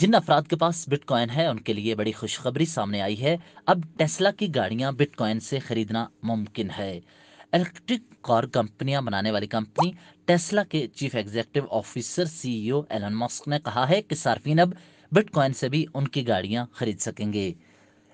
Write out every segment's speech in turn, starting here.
जिन अफराद के पास बिटकॉइन है उनके लिए बड़ी खुशखबरी सामने आई है अब टेस्ला की गाड़ियां बिटकॉइन से खरीदना मुमकिन है इलेक्ट्रिक कार कंपनियां बनाने वाली कंपनी टेस्ला के chief executive officer CEO Elon Musk ने कहा है कि सार्फिन अब बिटकॉइन से भी उनकी गाड़ियां खरीद सकेंगे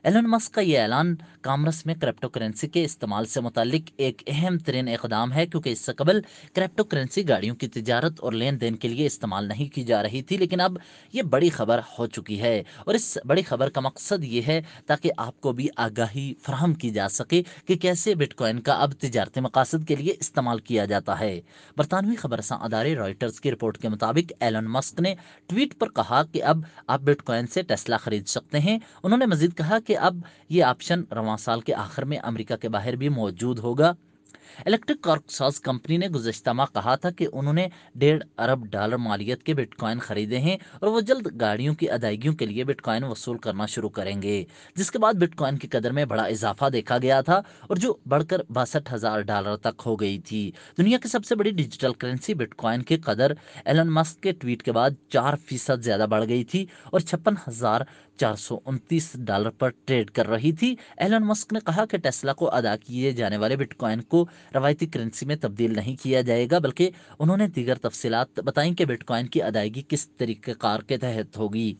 एलन मस्क का ये ऐलान कामरस में क्रिप्टो करेंसी के इस्तेमाल से मुतलिक एक अहम तरीन इकदाम है क्योंकि इससे कबल क्रिप्टो करेंसी गाड़ियों की तजारत और लेन देन के लिए इस्तेमाल नहीं की जा रही थी लेकिन अब ये बड़ी खबर हो चुकी है और इस बड़ी खबर का मकसद ये है ताकि आपको भी आगाही फ्राहम की जा सके कि कैसे बिटकॉइन का अब तजारती मकासद के लिए इस्तेमाल किया जाता है बरतानवी खबरसा अदारे रॉयटर्स की रिपोर्ट के मुताबिक एलन मस्क ने ट्वीट पर कहा कि अब आप बिटकॉइन से टेस्ला खरीद सकते हैं उन्होंने मजीद कहा कि कि अब ये ऑप्शन साल के आखिर में अमेरिका के बाहर भी मौजूद होगा इलेक्ट्रिक कॉर्कसॉस कंपनी ने गुजशत माह कहा था कि उन्होंने डेढ़ अरब डॉलर मालियत के बिटकॉइन खरीदे हैं और वो जल्द गाड़ियों की अदायगियों के लिए बिटकॉइन वसूल करना शुरू करेंगे जिसके बाद बिटकॉइन की कदर में बड़ा इजाफा देखा गया था और जो बढ़कर बासठ हजार डॉलर तक हो गई थी दुनिया की सबसे बड़ी डिजिटल करेंसी बिटकॉइन की कदर एलन मस्क के ट्वीट के बाद चार ज्यादा बढ़ गई थी और छप्पन चार डॉलर पर ट्रेड कर रही थी एलन मस्क ने कहा कि टेस्ला को अदा किए जाने वाले बिटकॉइन को रवायती करेंसी में तब्दील नहीं किया जाएगा बल्कि उन्होंने दीगर तफसीत बताई कि बिटकॉइन की अदायगी किस तरीक़ार के तहत होगी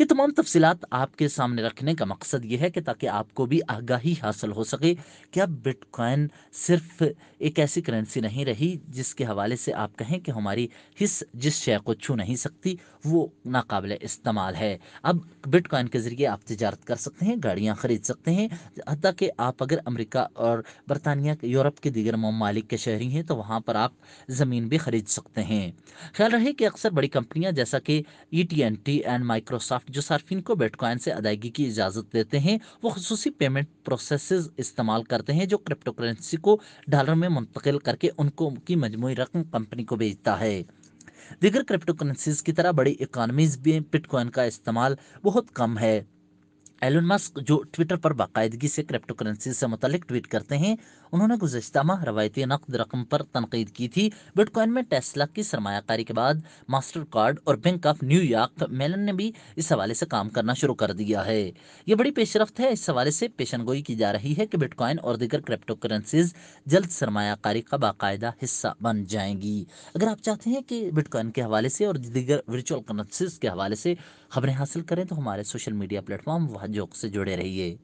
ये तमाम तफसीत आपके सामने रखने का मकसद ये है कि ताकि आपको भी आगाही हासिल हो सके कि अब बिटकॉइन सिर्फ एक ऐसी करेंसी नहीं रही जिसके हवाले से आप कहें कि हमारी हिस जिस शेय को छू नहीं सकती वो नाकबिल इस्तेमाल है अब बिटकॉइन के ज़रिए आप तजारत कर सकते हैं गाड़ियाँ ख़रीद सकते हैं हती कि आप अगर अमरीका और बरतानिया यूरोप के दीगर ममालिक के शहरी हैं तो वहाँ पर आप ज़मीन भी ख़रीद सकते हैं ख्याल रहे कि अक्सर बड़ी कंपनियाँ जैसा कि E T N T and Microsoft जो सार्फिन को बिटकॉइन से अदायगी की इजाज़त देते हैं वो खसूस पेमेंट प्रोसेस इस्तेमाल करते हैं जो क्रिप्टो करेंसी को डॉलर में मुंतकिल करके उनको की मजमू रकम कंपनी को भेजता है दीगर क्रिप्टो करेंसी की तरह बड़ी इकानमीज़ भी बिटकॉइन का इस्तेमाल बहुत कम है एलन मस्क जो ट्विटर पर बाकायदगी से क्रिप्टो करेंसी से मुतलिक ट्वीट करते हैं उन्होंने गुजशत माह रवायती नकद रकम पर तनकीद की थी बिटकॉइन में टेस्ला की सरमाकारी के बाद मास्टर कार्ड और बैंक ऑफ न्यूयॉर्क मेलन ने भी इस हवाले से काम करना शुरू कर दिया है ये बड़ी पेशरफ है इस हवाले से पेशन गोई की जा रही है कि बिटकॉइन और दीगर क्रिप्टो करेंसीज जल्द सरमाकारी का बाकायदा हिस्सा बन जाएंगी अगर आप चाहते हैं कि बिटकॉइन के हवाले से और दीगर वर्चुअल करेंसीज के हवाले से खबरें हासिल करें तो हमारे सोशल मीडिया प्लेटफॉर्म सहयोग से जुड़े रहिए